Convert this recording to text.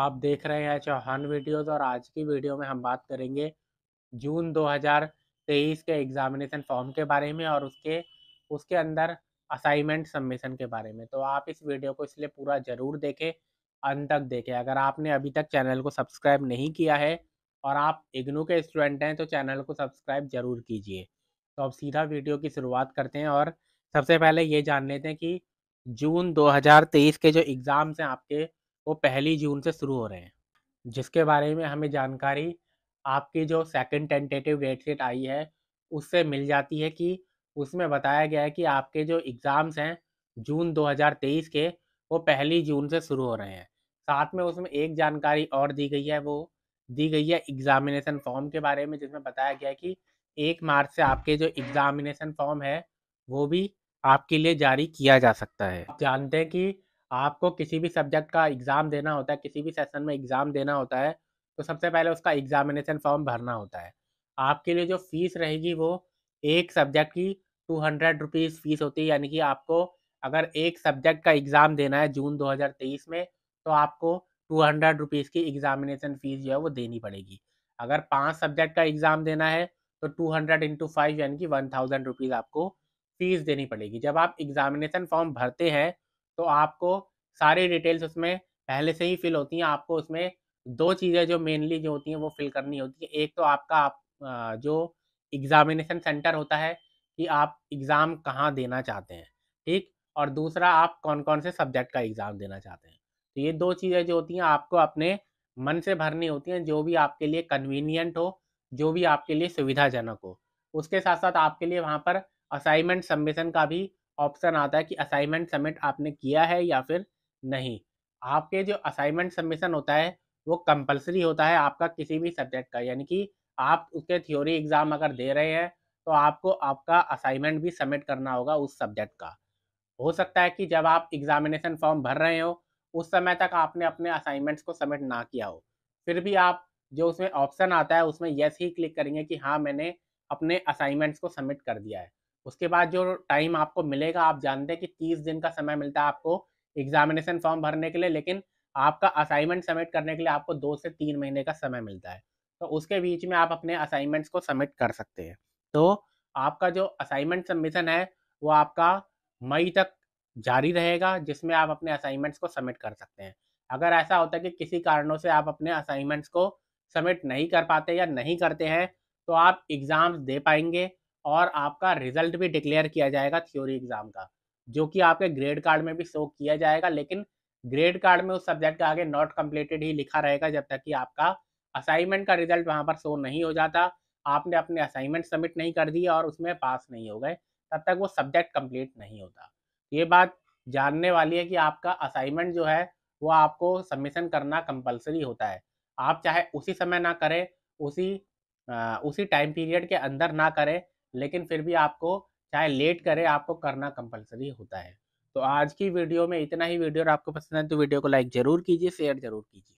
आप देख रहे हैं चौहान वीडियोस और आज की वीडियो में हम बात करेंगे जून 2023 के एग्जामिनेशन फॉर्म के बारे में और उसके उसके अंदर असाइनमेंट सबमिशन के बारे में तो आप इस वीडियो को इसलिए पूरा ज़रूर देखें अंत तक देखें अगर आपने अभी तक चैनल को सब्सक्राइब नहीं किया है और आप इग्नू के स्टूडेंट हैं तो चैनल को सब्सक्राइब ज़रूर कीजिए तो अब सीधा वीडियो की शुरुआत करते हैं और सबसे पहले ये जान लेते हैं कि जून 2023 के जो एग्ज़ाम्स हैं आपके वो पहली जून से शुरू हो रहे हैं जिसके बारे में हमें जानकारी आपकी जो सेकंड टेंटेटिव डेट शीट आई है उससे मिल जाती है कि उसमें बताया गया है कि आपके जो एग्ज़ाम्स हैं जून 2023 के वो पहली जून से शुरू हो रहे हैं साथ में उसमें एक जानकारी और दी गई है वो दी गई है एग्ज़ामिनेसन फॉर्म के बारे में जिसमें बताया गया है कि एक मार्च से आपके जो एग्ज़ामिनेसन फॉर्म है वो भी आपके लिए जारी किया जा सकता है जानते हैं कि आपको किसी भी सब्जेक्ट का एग्ज़ाम देना होता है किसी भी सेशन में एग्ज़ाम देना होता है तो सबसे पहले उसका एग्ज़ामिनेशन फॉर्म भरना होता है आपके लिए जो फीस रहेगी वो एक सब्जेक्ट की टू हंड्रेड रुपीज़ फीस होती है यानी कि आपको अगर एक सब्जेक्ट का एग्ज़ाम देना है जून 2023 में तो आपको टू हंड्रेड रुपीज़ की एग्ज़ामिनेशन फ़ीस जो है वो देनी पड़ेगी अगर पाँच सब्जेक्ट का एग्ज़ाम देना है तो टू हंड्रेड इंटू फाइव यानी कि वन थाउजेंड रुपीज़ आपको फ़ीस देनी पड़ेगी जब आप एग्ज़ामिनेशन फॉर्म भरते हैं तो आपको सारी डिटेल्स उसमें पहले से ही फिल होती हैं आपको उसमें दो चीज़ें जो मेनली जो होती हैं वो फिल करनी होती है एक तो आपका आप जो एग्ज़ामिनेशन सेंटर होता है कि आप एग्ज़ाम कहाँ देना चाहते हैं ठीक और दूसरा आप कौन कौन से सब्जेक्ट का एग्ज़ाम देना चाहते हैं तो ये दो चीज़ें जो होती हैं आपको अपने मन से भरनी होती हैं जो भी आपके लिए कन्वीनियंट हो जो भी आपके लिए सुविधाजनक हो उसके साथ साथ आपके लिए वहाँ पर असाइनमेंट सबमिशन का भी ऑप्शन आता है कि असाइनमेंट सबमिट आपने किया है या फिर नहीं आपके जो असाइनमेंट सबमिशन होता है वो कंपलसरी होता है आपका किसी भी सब्जेक्ट का यानी कि आप उसके थ्योरी एग्ज़ाम अगर दे रहे हैं तो आपको आपका असाइनमेंट भी सबमिट करना होगा उस सब्जेक्ट का हो सकता है कि जब आप एग्जामिनेशन फॉर्म भर रहे हो उस समय तक आपने अपने असाइनमेंट्स को सबमिट ना किया हो फिर भी आप जो उसमें ऑप्शन आता है उसमें यस ही क्लिक करेंगे कि हाँ मैंने अपने असाइनमेंट्स को सबमिट कर दिया है उसके बाद जो टाइम आपको मिलेगा आप जानते हैं कि तीस दिन का समय मिलता है आपको एग्जामिनेशन फॉर्म भरने के लिए लेकिन आपका असाइनमेंट सबमिट करने के लिए आपको दो से तीन महीने का समय मिलता है तो उसके बीच में आप अपने असाइनमेंट्स को सबमिट कर सकते हैं तो आपका जो असाइनमेंट सबमिशन है वो आपका मई तक जारी रहेगा जिसमें आप अपने असाइनमेंट्स को सबमिट कर सकते हैं अगर ऐसा होता है कि किसी कारणों से आप अपने असाइनमेंट्स को सबमिट नहीं कर पाते या नहीं करते हैं तो आप एग्ज़ाम्स दे पाएंगे और आपका रिजल्ट भी डिक्लेयर किया जाएगा थ्योरी एग्जाम का जो कि आपके ग्रेड कार्ड में भी शो किया जाएगा लेकिन ग्रेड कार्ड में उस सब्जेक्ट का आगे नॉट कम्प्लीटेड ही लिखा रहेगा जब तक कि आपका असाइनमेंट का रिजल्ट वहाँ पर शो नहीं हो जाता आपने अपने असाइनमेंट सबमिट नहीं कर दिए और उसमें पास नहीं हो गए तब तक वो सब्जेक्ट कम्प्लीट नहीं होता ये बात जानने वाली है कि आपका असाइनमेंट जो है वो आपको सबमिशन करना कंपलसरी होता है आप चाहे उसी समय ना करें उसी आ, उसी टाइम पीरियड के अंदर ना करें लेकिन फिर भी आपको चाहे लेट करे आपको करना कंपलसरी होता है तो आज की वीडियो में इतना ही वीडियो और आपको पसंद है तो वीडियो को लाइक जरूर कीजिए शेयर जरूर कीजिए